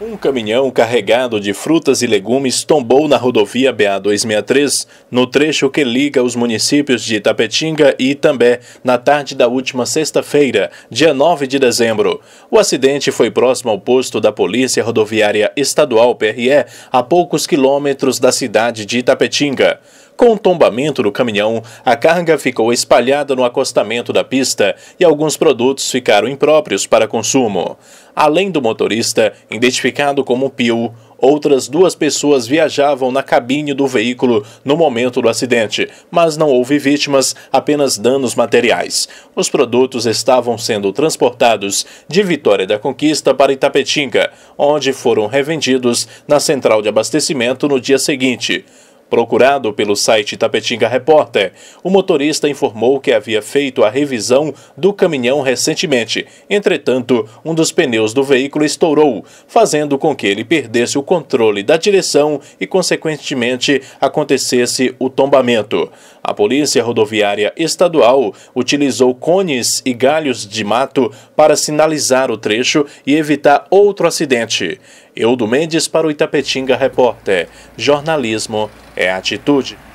Um caminhão carregado de frutas e legumes tombou na rodovia BA-263, no trecho que liga os municípios de Itapetinga e Itambé, na tarde da última sexta-feira, dia 9 de dezembro. O acidente foi próximo ao posto da Polícia Rodoviária Estadual PRE, a poucos quilômetros da cidade de Itapetinga. Com o tombamento do caminhão, a carga ficou espalhada no acostamento da pista e alguns produtos ficaram impróprios para consumo. Além do motorista, identificado como Pio, outras duas pessoas viajavam na cabine do veículo no momento do acidente, mas não houve vítimas, apenas danos materiais. Os produtos estavam sendo transportados de Vitória da Conquista para Itapetinga, onde foram revendidos na central de abastecimento no dia seguinte. Procurado pelo site Tapetinga Repórter, o motorista informou que havia feito a revisão do caminhão recentemente. Entretanto, um dos pneus do veículo estourou, fazendo com que ele perdesse o controle da direção e, consequentemente, acontecesse o tombamento. A Polícia Rodoviária Estadual utilizou cones e galhos de mato para sinalizar o trecho e evitar outro acidente. Eudo Mendes para o Itapetinga Repórter. Jornalismo é atitude.